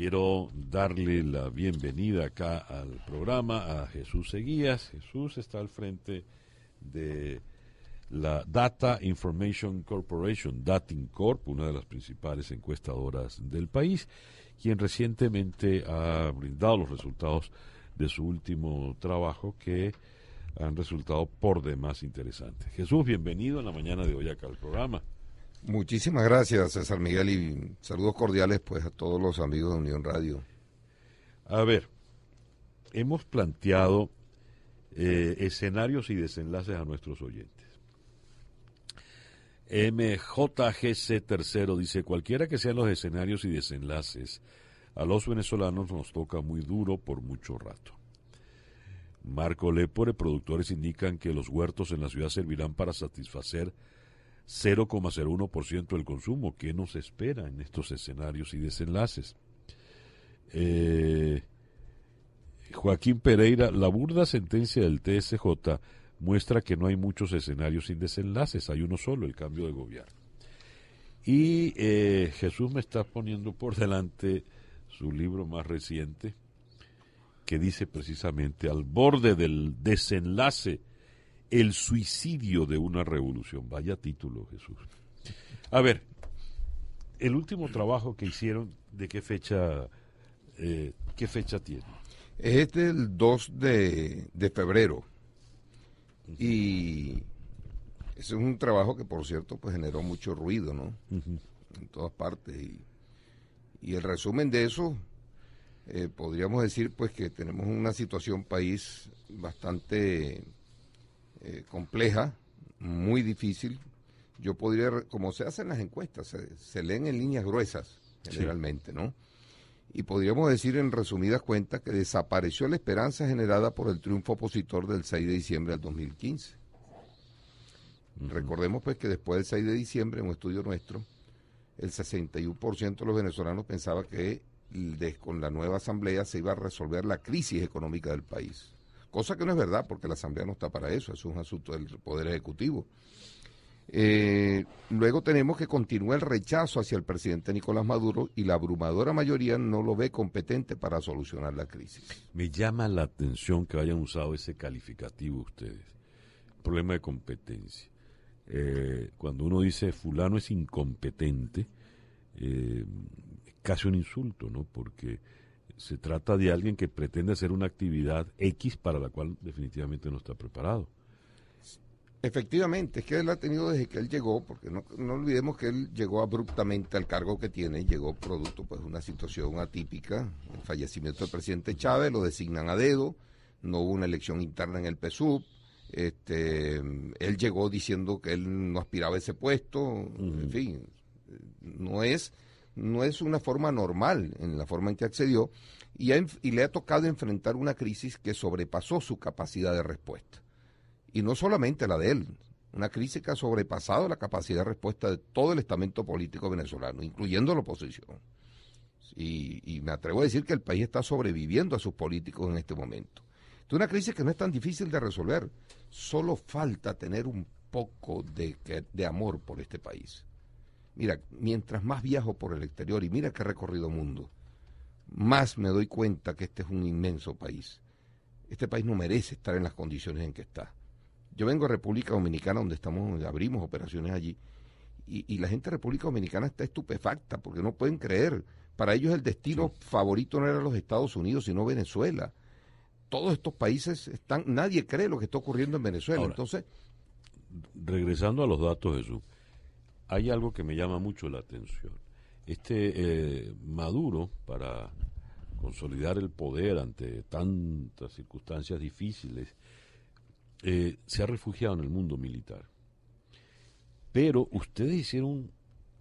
quiero darle la bienvenida acá al programa a Jesús Seguías. Jesús está al frente de la Data Information Corporation, Dating Corp, una de las principales encuestadoras del país, quien recientemente ha brindado los resultados de su último trabajo que han resultado por demás interesantes. Jesús, bienvenido en la mañana de hoy acá al programa. Muchísimas gracias, César Miguel, y saludos cordiales pues a todos los amigos de Unión Radio. A ver, hemos planteado eh, escenarios y desenlaces a nuestros oyentes. MJGC tercero dice, cualquiera que sean los escenarios y desenlaces, a los venezolanos nos toca muy duro por mucho rato. Marco Lepore, productores indican que los huertos en la ciudad servirán para satisfacer 0,01% del consumo. ¿Qué nos espera en estos escenarios y desenlaces? Eh, Joaquín Pereira, la burda sentencia del TSJ muestra que no hay muchos escenarios sin desenlaces, hay uno solo, el cambio de gobierno. Y eh, Jesús me está poniendo por delante su libro más reciente, que dice precisamente, al borde del desenlace el suicidio de una revolución. Vaya título, Jesús. A ver, el último trabajo que hicieron, ¿de qué fecha, eh, qué fecha tiene? Es el 2 de, febrero. Y ese es un trabajo que, por cierto, pues generó mucho ruido, ¿no? En todas partes. Y, el resumen de eso, eh, podríamos decir, pues que tenemos una situación país bastante eh, compleja, muy difícil. Yo podría, como se hacen las encuestas, se, leen en líneas gruesas generalmente, ¿no? Y podríamos decir en resumidas cuentas que desapareció la esperanza generada por el triunfo opositor del 6 de diciembre del 2015. Recordemos pues que después del 6 de diciembre, en un estudio nuestro, el 61% de los venezolanos pensaba que con la nueva asamblea se iba a resolver la crisis económica del país cosa que no es verdad porque la Asamblea no está para eso, es un asunto del Poder Ejecutivo. Eh, luego tenemos que continúa el rechazo hacia el presidente Nicolás Maduro y la abrumadora mayoría no lo ve competente para solucionar la crisis. Me llama la atención que hayan usado ese calificativo ustedes, problema de competencia. Eh, cuando uno dice fulano es incompetente, eh, es casi un insulto, ¿no? Porque se trata de alguien que pretende hacer una actividad X para la cual definitivamente no está preparado. Efectivamente, es que él ha tenido desde que él llegó, porque no, no olvidemos que él llegó abruptamente al cargo que tiene, llegó producto pues una situación atípica, el fallecimiento del presidente Chávez, lo designan a dedo, no hubo una elección interna en el PSUV, este, él llegó diciendo que él no aspiraba a ese puesto, en fin, no es no es una forma normal en la forma en que accedió y, le ha tocado enfrentar una crisis que sobrepasó su capacidad de respuesta. Y no solamente la de él, una crisis que ha sobrepasado la capacidad de respuesta de todo el estamento político venezolano, incluyendo la oposición. Y, me atrevo a decir que el país está sobreviviendo a sus políticos en este momento. Es una crisis que no es tan difícil de resolver, solo falta tener un poco de amor por este país. Mira, mientras más viajo por el exterior, y mira qué recorrido mundo, más me doy cuenta que este es un inmenso país. Este país no merece estar en las condiciones en que está. Yo vengo a República Dominicana, donde estamos, abrimos operaciones allí, y, la gente de República Dominicana está estupefacta porque no pueden creer. Para ellos el destino favorito no era los Estados Unidos, sino Venezuela. Todos estos países están, nadie cree lo que está ocurriendo en Venezuela. Entonces, regresando a los datos, su hay algo que me llama mucho la atención. Este eh, Maduro, para consolidar el poder ante tantas circunstancias difíciles, eh, se ha refugiado en el mundo militar. Pero ustedes hicieron,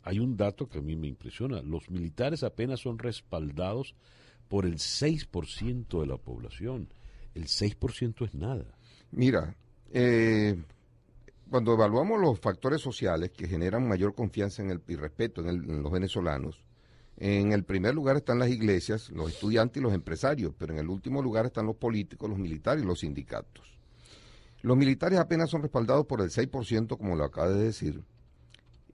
hay un dato que a mí me impresiona, los militares apenas son respaldados por el 6% de la población. El 6% es nada. Mira, eh, cuando evaluamos los factores sociales que generan mayor confianza en el, y respeto en, los venezolanos, en el primer lugar están las iglesias, los estudiantes y los empresarios, pero en el último lugar están los políticos, los militares y los sindicatos. Los militares apenas son respaldados por el 6%, como lo acaba de decir,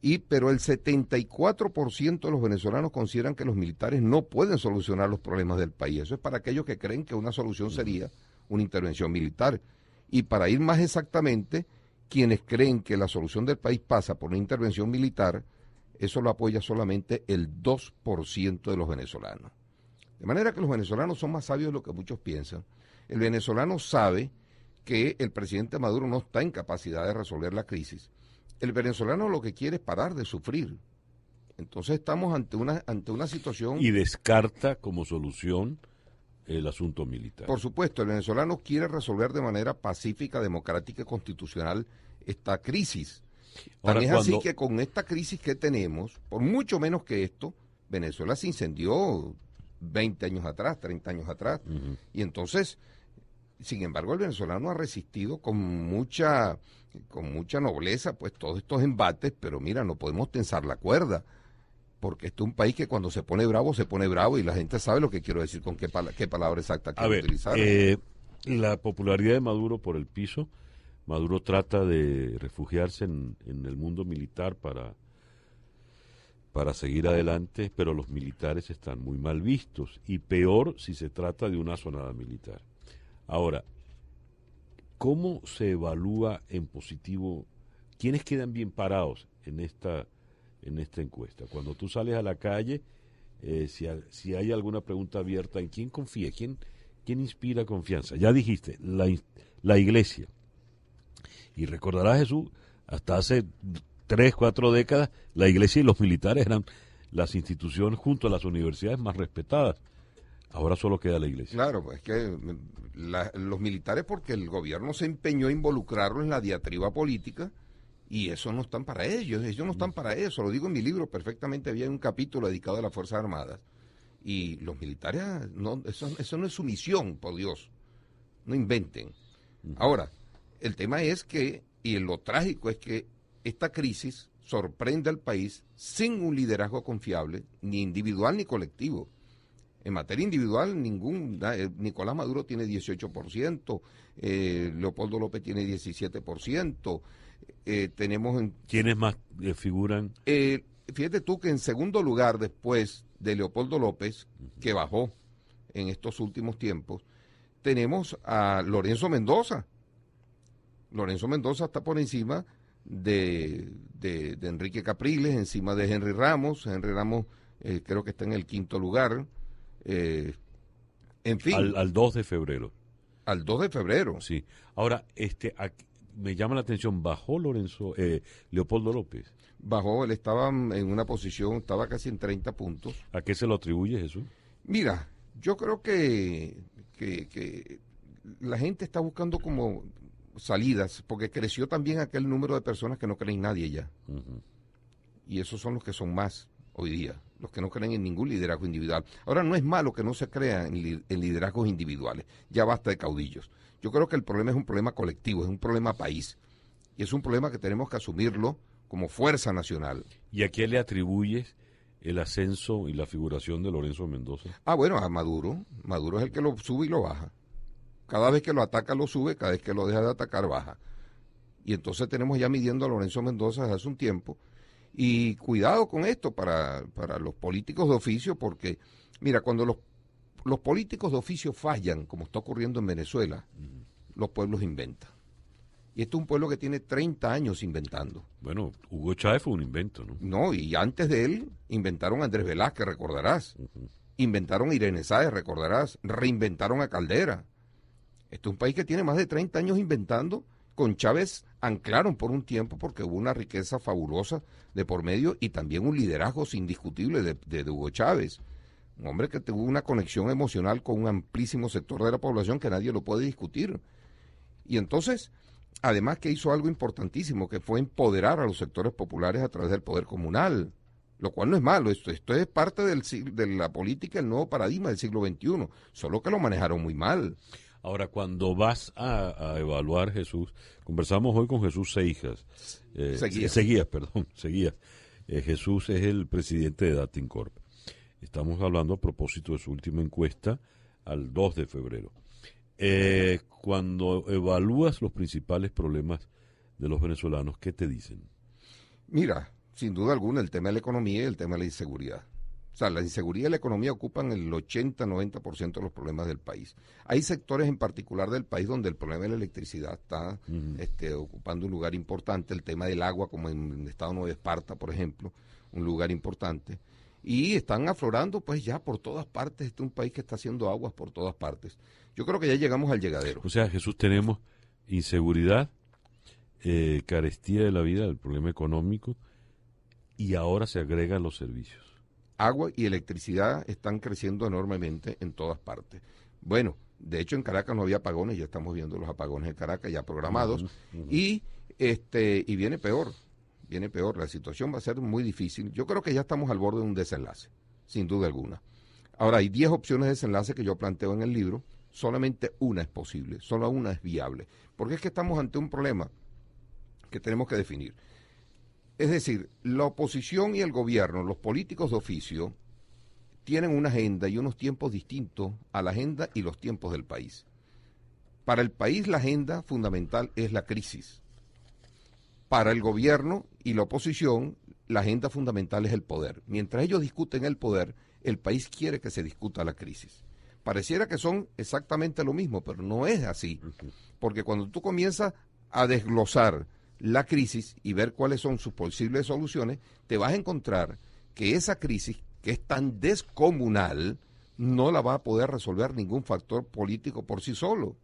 y, pero el 74% de los venezolanos consideran que los militares no pueden solucionar los problemas del país. Eso es para aquellos que creen que una solución sería una intervención militar. Y para ir más exactamente, quienes creen que la solución del país pasa por una intervención militar, eso lo apoya solamente el 2% de los venezolanos. De manera que los venezolanos son más sabios de lo que muchos piensan. El venezolano sabe que el presidente Maduro no está en capacidad de resolver la crisis. El venezolano lo que quiere es parar de sufrir. Entonces estamos ante una, ante una situación... Y descarta como solución el asunto militar. Por supuesto, el venezolano quiere resolver de manera pacífica, democrática y constitucional esta crisis. Ahora, es así que con esta crisis que tenemos, por mucho menos que esto, Venezuela se incendió 20 años atrás, 30 años atrás. Y entonces, sin embargo, el venezolano ha resistido con mucha, con mucha nobleza pues todos estos embates, pero mira, no podemos tensar la cuerda porque este es un país que cuando se pone bravo, se pone bravo y la gente sabe lo que quiero decir con qué, qué palabra exacta quiero utilizar. Eh, la popularidad de Maduro por el piso, Maduro trata de refugiarse en, el mundo militar para, para seguir adelante, pero los militares están muy mal vistos y peor si se trata de una sonada militar. Ahora, ¿cómo se evalúa en positivo quiénes quedan bien parados en esta, en esta encuesta? Cuando tú sales a la calle, eh, si, si, hay alguna pregunta abierta, ¿en quién confía? ¿Quién, quién inspira confianza? Ya dijiste, la, la iglesia. Y recordará Jesús, hasta hace tres, cuatro décadas, la iglesia y los militares eran las instituciones junto a las universidades más respetadas. Ahora solo queda la iglesia. Claro, pues que los militares, porque el gobierno se empeñó a involucrarlos en la diatriba política, y eso no están para ellos, ellos no están para eso. Lo digo en mi libro perfectamente, había un capítulo dedicado a las Fuerzas Armadas. Y los militares, eso no es su misión, por Dios. No inventen. Ahora, el tema es que, y lo trágico es que esta crisis sorprende al país sin un liderazgo confiable, ni individual ni colectivo. En materia individual, eh, Nicolás Maduro tiene 18%, eh, Leopoldo López tiene 17%, eh, tenemos... En, ¿Quiénes más figuran? fíjate tú que en segundo lugar, después de Leopoldo López, que bajó en estos últimos tiempos, tenemos a Lorenzo Mendoza, Lorenzo Mendoza está por encima de, Enrique Capriles, encima de Henry Ramos. Henry Ramos eh, creo que está en el quinto lugar. Eh, en fin. Al, 2 de febrero. Al 2 de febrero. Sí. Ahora, este, me llama la atención, bajó Lorenzo, eh, Leopoldo López. Bajó, él estaba en una posición, estaba casi en 30 puntos. ¿A qué se lo atribuye, Jesús? Mira, yo creo que la gente está buscando como salidas, porque creció también aquel número de personas que no creen en nadie ya. Y esos son los que son más hoy día, los que no creen en ningún liderazgo individual. Ahora no es malo que no se crean en liderazgos individuales, ya basta de caudillos. Yo creo que el problema es un problema colectivo, es un problema país, y es un problema que tenemos que asumirlo como fuerza nacional. ¿Y a quién le atribuyes el ascenso y la figuración de Lorenzo Mendoza? Ah, bueno, a Maduro. Maduro es el que lo sube y lo baja. Cada vez que lo ataca lo sube, cada vez que lo deja de atacar baja. Y entonces tenemos ya midiendo a Lorenzo Mendoza desde hace un tiempo. Y cuidado con esto para, los políticos de oficio, porque mira, cuando los, los, políticos de oficio fallan, como está ocurriendo en Venezuela, los pueblos inventan. Y esto es un pueblo que tiene 30 años inventando. Bueno, Hugo Chávez fue un invento, ¿no? No, y antes de él inventaron a Andrés Velázquez, recordarás. Inventaron a Irene Sáez, recordarás. Reinventaron a Caldera. Este es un país que tiene más de 30 años inventando. Con Chávez anclaron por un tiempo porque hubo una riqueza fabulosa de por medio y también un liderazgo indiscutible de, Hugo Chávez. Un hombre que tuvo una conexión emocional con un amplísimo sector de la población que nadie lo puede discutir. Y entonces, además que hizo algo importantísimo, que fue empoderar a los sectores populares a través del poder comunal, lo cual no es malo, esto, esto es parte del, de la política, el nuevo paradigma del siglo XXI, solo que lo manejaron muy mal. Ahora, cuando vas a, evaluar Jesús, conversamos hoy con Jesús Seijas. Eh, Seguías. perdón, Seguías. Eh, Jesús es el presidente de Dating Corp. Estamos hablando a propósito de su última encuesta al 2 de febrero. Eh, cuando evalúas los principales problemas de los venezolanos, ¿qué te dicen? Mira, sin duda alguna, el tema de la economía y el tema de la inseguridad. O sea, la inseguridad y la economía ocupan el 80-90% de los problemas del país. Hay sectores en particular del país donde el problema de la electricidad está este, ocupando un lugar importante, el tema del agua, como en el estado de Nueva Esparta, por ejemplo, un lugar importante. Y están aflorando, pues ya por todas partes, este es un país que está haciendo aguas por todas partes. Yo creo que ya llegamos al llegadero. O sea, Jesús, tenemos inseguridad, eh, carestía de la vida, el problema económico, y ahora se agregan los servicios agua y electricidad están creciendo enormemente en todas partes. Bueno, de hecho en Caracas no había apagones, ya estamos viendo los apagones en Caracas ya programados y este y viene peor, viene peor, la situación va a ser muy difícil. Yo creo que ya estamos al borde de un desenlace, sin duda alguna. Ahora hay 10 opciones de desenlace que yo planteo en el libro, solamente una es posible, solo una es viable, porque es que estamos ante un problema que tenemos que definir. Es decir, la oposición y el gobierno, los políticos de oficio, tienen una agenda y unos tiempos distintos a la agenda y los tiempos del país. Para el país la agenda fundamental es la crisis. Para el gobierno y la oposición la agenda fundamental es el poder. Mientras ellos discuten el poder, el país quiere que se discuta la crisis. Pareciera que son exactamente lo mismo, pero no es así. Porque cuando tú comienzas a desglosar la crisis y ver cuáles son sus posibles soluciones, te vas a encontrar que esa crisis, que es tan descomunal, no la va a poder resolver ningún factor político por sí solo.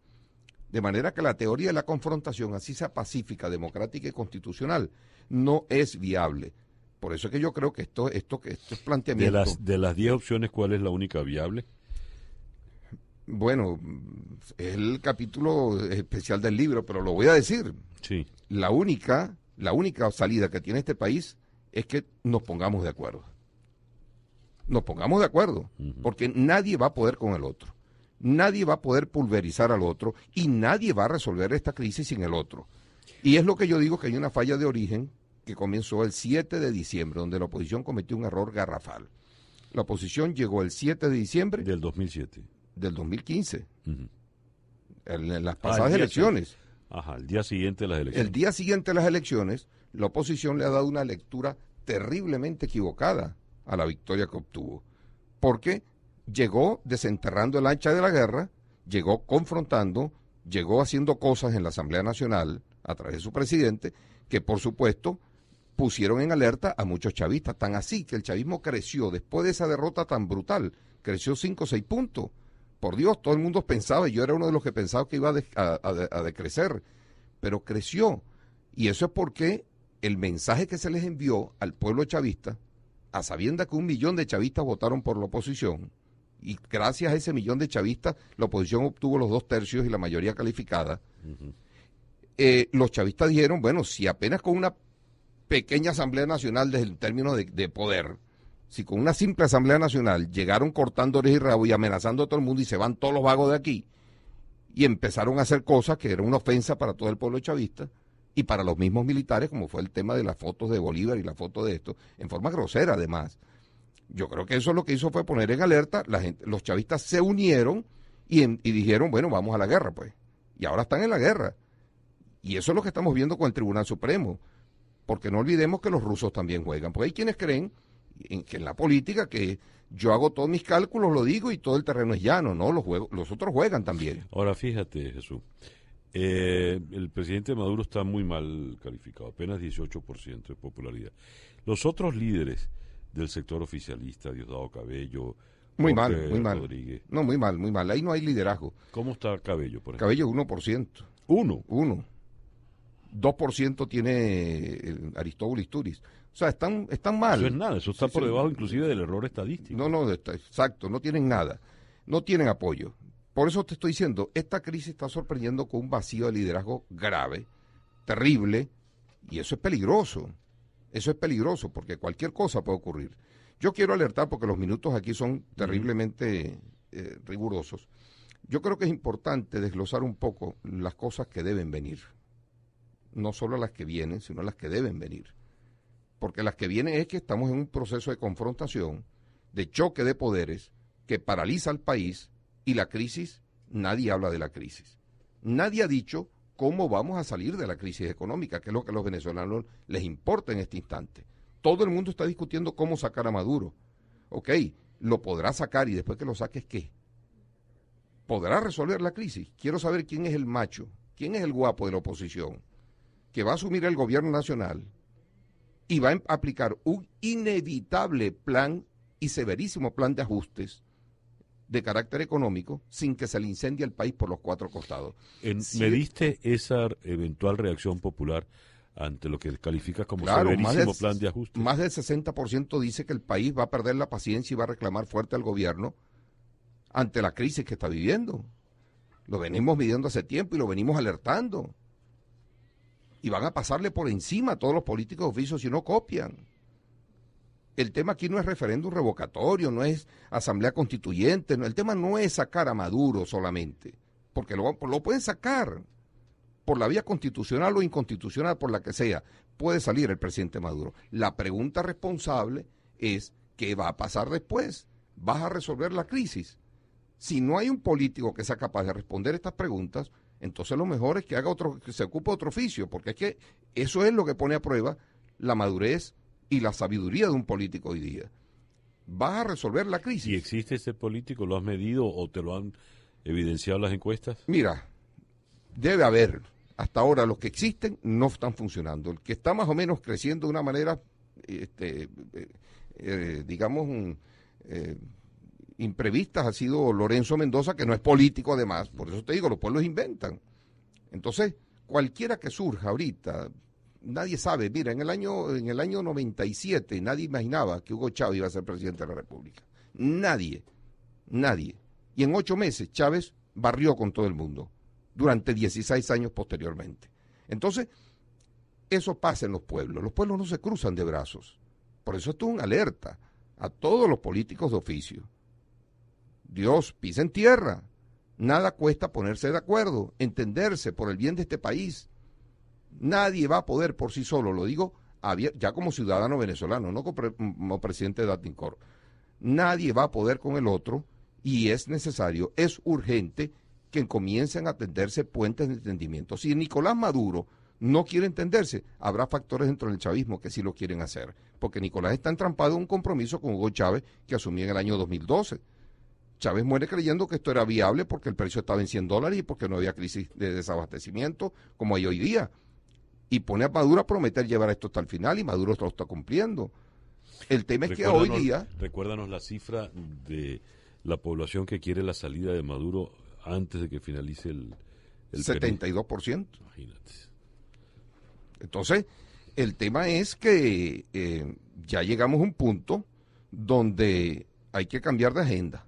De manera que la teoría de la confrontación, así sea pacífica, democrática y constitucional, no es viable. Por eso es que yo creo que esto, esto, es planteamiento. De las, de las 10 opciones, ¿cuál es la única viable? Bueno, es el capítulo especial del libro, pero lo voy a decir. Sí. La única, la única salida que tiene este país es que nos pongamos de acuerdo. Nos pongamos de acuerdo, porque nadie va a poder con el otro. Nadie va a poder pulverizar al otro y nadie va a resolver esta crisis sin el otro. Y es lo que yo digo que hay una falla de origen que comenzó el 7 de diciembre, donde la oposición cometió un error garrafal. La oposición llegó el 7 de diciembre del 2007 del 2015. en, las ah, pasadas elecciones. Ajá, el día siguiente de las elecciones. El día siguiente las elecciones, la oposición le ha dado una lectura terriblemente equivocada a la victoria que obtuvo. Porque llegó desenterrando el ancha de la guerra, llegó confrontando, llegó haciendo cosas en la Asamblea Nacional a través de su presidente, que por supuesto pusieron en alerta a muchos chavistas. Tan así que el chavismo creció después de esa derrota tan brutal, creció 5 o 6 puntos por Dios, todo el mundo pensaba, yo era uno de los que pensaba que iba a, decrecer, pero creció. Y eso es porque el mensaje que se les envió al pueblo chavista, a sabienda que un millón de chavistas votaron por la oposición, y gracias a ese millón de chavistas, la oposición obtuvo los dos tercios y la mayoría calificada. Eh, los chavistas dijeron, bueno, si apenas con una pequeña asamblea nacional desde el término de poder, si con una simple Asamblea Nacional llegaron cortando orejas y rabo y amenazando a todo el mundo y se van todos los vagos de aquí, y empezaron a hacer cosas que eran una ofensa para todo el pueblo chavista y para los mismos militares, como fue el tema de las fotos de Bolívar y la foto de esto, en forma grosera además. Yo creo que eso lo que hizo fue poner en alerta, los chavistas se unieron y, y dijeron, bueno, vamos a la guerra, pues. Y ahora están en la guerra. Y eso es lo que estamos viendo con el Tribunal Supremo. Porque no olvidemos que los rusos también juegan. porque hay quienes creen en, la política que yo hago todos mis cálculos, lo digo y todo el terreno es llano, ¿no? Los, juegos los otros juegan también. Ahora fíjate, Jesús, eh, el presidente Maduro está muy mal calificado, apenas 18% de popularidad. Los otros líderes del sector oficialista, Diosdado Cabello, muy mal, muy mal. No, muy mal, muy mal. Ahí no hay liderazgo. ¿Cómo está Cabello, por ejemplo? Cabello 1%. ¿Uno? Uno. 2% tiene Aristóbulo Isturiz. O sea, están, están mal. Eso nada, eso está por debajo inclusive del error estadístico. No, no, exacto, no tienen nada, no tienen apoyo. Por eso te estoy diciendo, esta crisis está sorprendiendo con un vacío de liderazgo grave, terrible, y eso es peligroso. Eso es peligroso porque cualquier cosa puede ocurrir. Yo quiero alertar porque los minutos aquí son terriblemente eh, rigurosos. Yo creo que es importante desglosar un poco las cosas que deben venir. No solo las que vienen, sino las que deben venir porque las que vienen es que estamos en un proceso de confrontación, de choque de poderes, que paraliza al país y la crisis, nadie habla de la crisis. Nadie ha dicho cómo vamos a salir de la crisis económica, que es lo que a los venezolanos les importa en este instante. Todo el mundo está discutiendo cómo sacar a Maduro. Ok, lo podrá sacar y después que lo saques, ¿qué? ¿Podrá resolver la crisis? Quiero saber quién es el macho, quién es el guapo de la oposición, que va a asumir el gobierno nacional, y va a em-, aplicar un inevitable plan y severísimo plan de ajustes de carácter económico sin que se le incendie el país por los cuatro costados. ¿Mediste ¿Me diste esa eventual reacción popular ante lo que calificas como severísimo plan de ajuste? Más del 60% dice que el país va a perder la paciencia y va a reclamar fuerte al gobierno ante la crisis que está viviendo. Lo venimos midiendo hace tiempo y lo venimos alertando y van a pasarle por encima a todos los políticos oficios si no copian. El tema aquí no es referéndum revocatorio, no es asamblea constituyente, el tema no es sacar a Maduro solamente, porque lo pueden sacar por la vía constitucional o inconstitucional, por la que sea, puede salir el presidente Maduro. La pregunta responsable es, ¿qué va a pasar después? ¿Vas a resolver la crisis? Si no hay un político que sea capaz de responder estas preguntas, entonces lo mejor es que haga otro, que se ocupe otro oficio, porque es que eso es lo que pone a prueba la madurez y la sabiduría de un político hoy día. Vas a resolver la crisis. ¿Y existe ese político? ¿Lo has medido o te lo han evidenciado las encuestas? Mira, debe haber. Hasta ahora los que existen no están funcionando. El que está más o menos creciendo de una manera, este, eh, eh, digamos, un eh, imprevistas ha sido Lorenzo Mendoza, que no es político además, por eso te digo, los pueblos inventan. Entonces, cualquiera que surja ahorita, nadie sabe, mira, en el año en el año 97 nadie imaginaba que Hugo Chávez iba a ser presidente de la República. Nadie, nadie. Y en ocho meses Chávez barrió con todo el mundo, durante 16 años posteriormente. Entonces, eso pasa en los pueblos. Los pueblos no se cruzan de brazos. Por eso esto es una alerta a todos los políticos de oficio. Dios, pisa en tierra. Nada cuesta ponerse de acuerdo, entenderse por el bien de este país. Nadie va a poder por sí solo, lo digo ya como ciudadano venezolano, no como presidente de Datincor. Nadie va a poder con el otro y es necesario, es urgente que comiencen a tenderse puentes de entendimiento. Si Nicolás Maduro no quiere entenderse, habrá factores dentro del chavismo que sí lo quieren hacer, porque Nicolás está entrampado en un compromiso con Hugo Chávez que asumió en el año 2012. Chávez muere creyendo que esto era viable porque el precio estaba en 100 dólares y porque no había crisis de desabastecimiento como hay hoy día. Y pone a Maduro a prometer llevar esto hasta el final y Maduro lo está cumpliendo. El tema es que hoy día... Recuérdanos la cifra de la población que quiere la salida de Maduro antes de que finalice el... el 72%. Imagínate. Entonces, el tema es que eh, ya llegamos a un punto donde hay que cambiar de agenda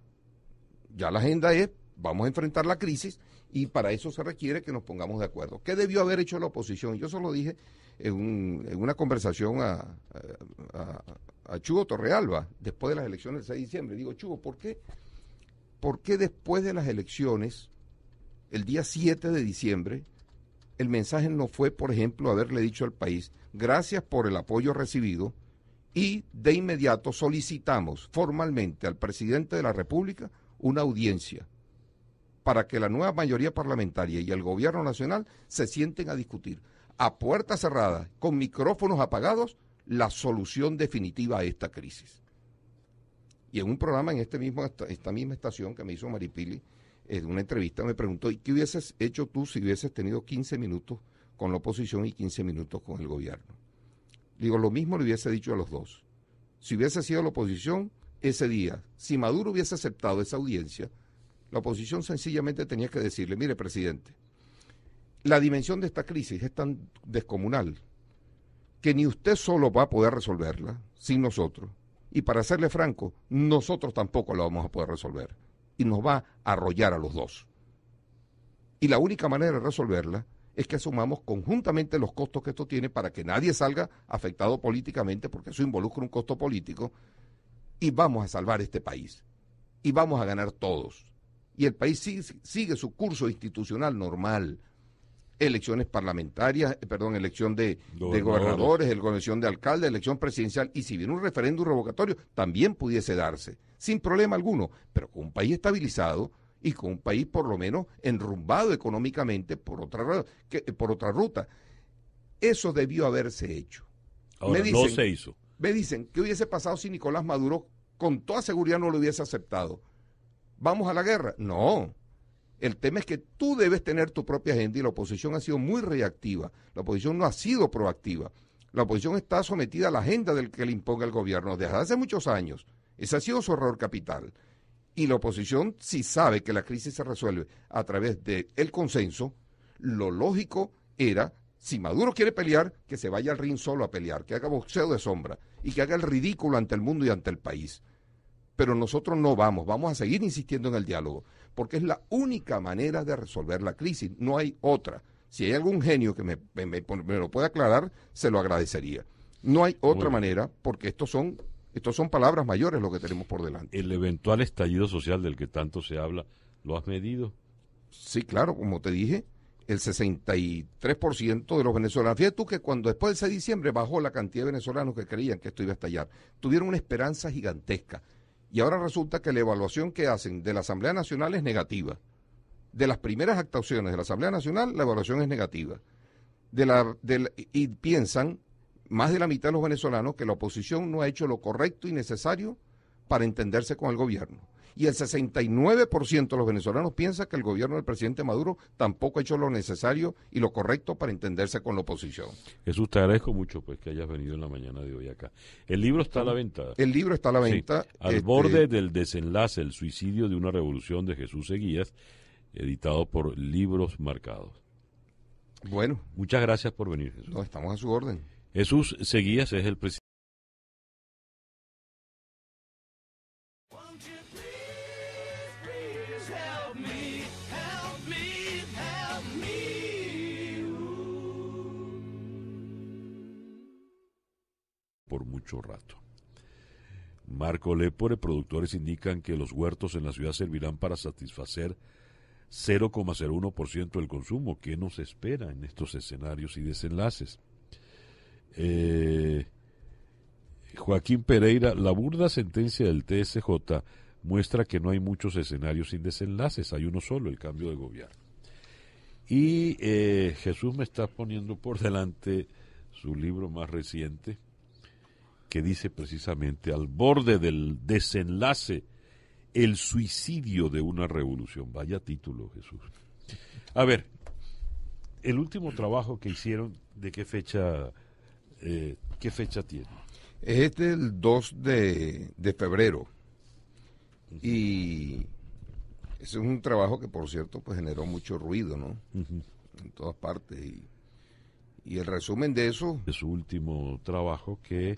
ya la agenda es, vamos a enfrentar la crisis y para eso se requiere que nos pongamos de acuerdo. ¿Qué debió haber hecho la oposición? Yo lo dije en, una conversación a, a, Chugo Torrealba después de las elecciones del 6 de diciembre. Digo, Chugo, ¿por qué? ¿Por qué después de las elecciones, el día 7 de diciembre, el mensaje no fue, por ejemplo, haberle dicho al país, gracias por el apoyo recibido, y de inmediato solicitamos formalmente al presidente de la República una audiencia para que la nueva mayoría parlamentaria y el gobierno nacional se sienten a discutir a puerta cerrada, con micrófonos apagados, la solución definitiva a esta crisis. Y en un programa en este mismo, esta misma estación que me hizo Maripili, en eh, una entrevista me preguntó, ¿y qué hubieses hecho tú si hubieses tenido 15 minutos con la oposición y 15 minutos con el gobierno? Digo, lo mismo le hubiese dicho a los dos. Si hubiese sido la oposición, ese día, si Maduro hubiese aceptado esa audiencia, la oposición sencillamente tenía que decirle, mire presidente, la dimensión de esta crisis es tan descomunal que ni usted solo va a poder resolverla sin nosotros. Y para serle franco, nosotros tampoco la vamos a poder resolver. Y nos va a arrollar a los dos. Y la única manera de resolverla es que asumamos conjuntamente los costos que esto tiene para que nadie salga afectado políticamente, porque eso involucra un costo político, y vamos a salvar este país y vamos a ganar todos. Y el país sigue, su curso institucional normal. Elecciones parlamentarias, eh, perdón, elección de, gobernadores, elección de alcaldes, elección presidencial y si bien un referéndum revocatorio, también pudiese darse, sin problema alguno, pero con un país estabilizado y con un país por lo menos enrumbado económicamente por otra, eh, por otra ruta. Eso debió haberse hecho. no se hizo. Me dicen, ¿qué hubiese pasado si Nicolás Maduro con toda seguridad no lo hubiese aceptado. ¿Vamos a la guerra? No. El tema es que tú debes tener tu propia agenda y la oposición ha sido muy reactiva. La oposición no ha sido proactiva. La oposición está sometida a la agenda del que le imponga el gobierno desde hace muchos años. Ese ha sido su error capital. Y la oposición, si sabe que la crisis se resuelve a través del consenso, lo lógico era si Maduro quiere pelear, que se vaya al ring solo a pelear, que haga boxeo de sombra y que haga el ridículo ante el mundo y ante el país. Pero nosotros no vamos, vamos a seguir insistiendo en el diálogo, porque es la única manera de resolver la crisis, no hay otra. Si hay algún genio que me, lo pueda aclarar, se lo agradecería. No hay otra manera, porque estos son, estos son palabras mayores lo que tenemos por delante. El eventual estallido social del que tanto se habla, ¿lo has medido? Sí, claro, como te dije, el 63% de los venezolanos. Fíjate tú que cuando después del 6 de diciembre bajó la cantidad de venezolanos que creían que esto iba a estallar, tuvieron una esperanza gigantesca. Y ahora resulta que la evaluación que hacen de la Asamblea Nacional es negativa. De las primeras actuaciones de la Asamblea Nacional, la evaluación es negativa. De la, del y piensan más de la mitad de los venezolanos que la oposición no ha hecho lo correcto y necesario para entenderse con el gobierno y el 69% de los venezolanos piensa que el gobierno del presidente Maduro tampoco ha hecho lo necesario y lo correcto para entenderse con la oposición. Jesús, te agradezco mucho pues que hayas venido en la mañana de hoy acá. El libro está a la venta. El libro está a la venta. al este, borde del desenlace, el suicidio de una revolución de Jesús Seguías, editado por Libros Marcados. Bueno. Muchas gracias por venir, Jesús. No, estamos a su orden. Jesús Seguías es el presidente. por mucho rato. Marco Lepore, productores indican que los huertos en la ciudad servirán para satisfacer 0,01% del consumo. ¿Qué nos espera en estos escenarios y desenlaces? Eh, Joaquín Pereira, la burda sentencia del TSJ muestra que no hay muchos escenarios sin desenlaces, hay uno solo, el cambio de gobierno. Y eh, Jesús me está poniendo por delante su libro más reciente, que dice precisamente al borde del desenlace el suicidio de una revolución. Vaya título, Jesús. A ver, el último trabajo que hicieron, ¿de qué fecha, eh, qué fecha tiene? Es el 2 de, febrero. Y ese es un trabajo que, por cierto, pues generó mucho ruido, ¿no? En todas partes. Y, y, el resumen de eso... Es su último trabajo que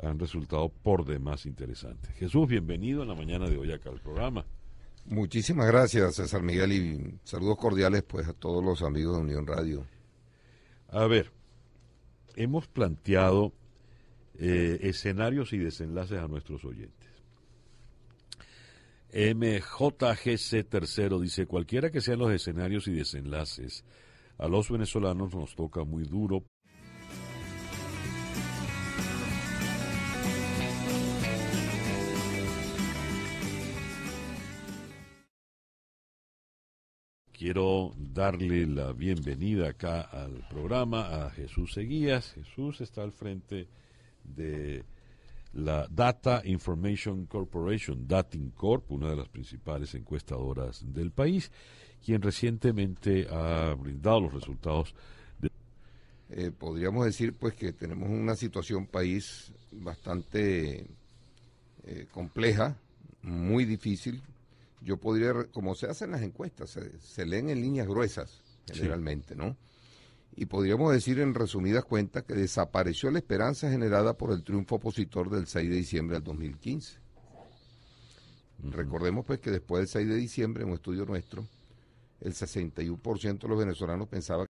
han resultado por demás interesantes. Jesús, bienvenido en la mañana de hoy acá al programa. Muchísimas gracias, César Miguel, y saludos cordiales pues a todos los amigos de Unión Radio. A ver, hemos planteado eh, escenarios y desenlaces a nuestros oyentes. MJGC tercero dice, cualquiera que sean los escenarios y desenlaces, a los venezolanos nos toca muy duro quiero darle la bienvenida acá al programa a Jesús Seguías. Jesús está al frente de la Data Information Corporation, Dating Corp, una de las principales encuestadoras del país, quien recientemente ha brindado los resultados. Eh, podríamos decir pues que tenemos una situación país bastante eh, compleja, muy difícil, yo podría, como se hacen las encuestas, se, leen en líneas gruesas generalmente, ¿no? Y podríamos decir en resumidas cuentas que desapareció la esperanza generada por el triunfo opositor del 6 de diciembre del 2015. Recordemos pues que después del 6 de diciembre, en un estudio nuestro, el 61% de los venezolanos pensaba que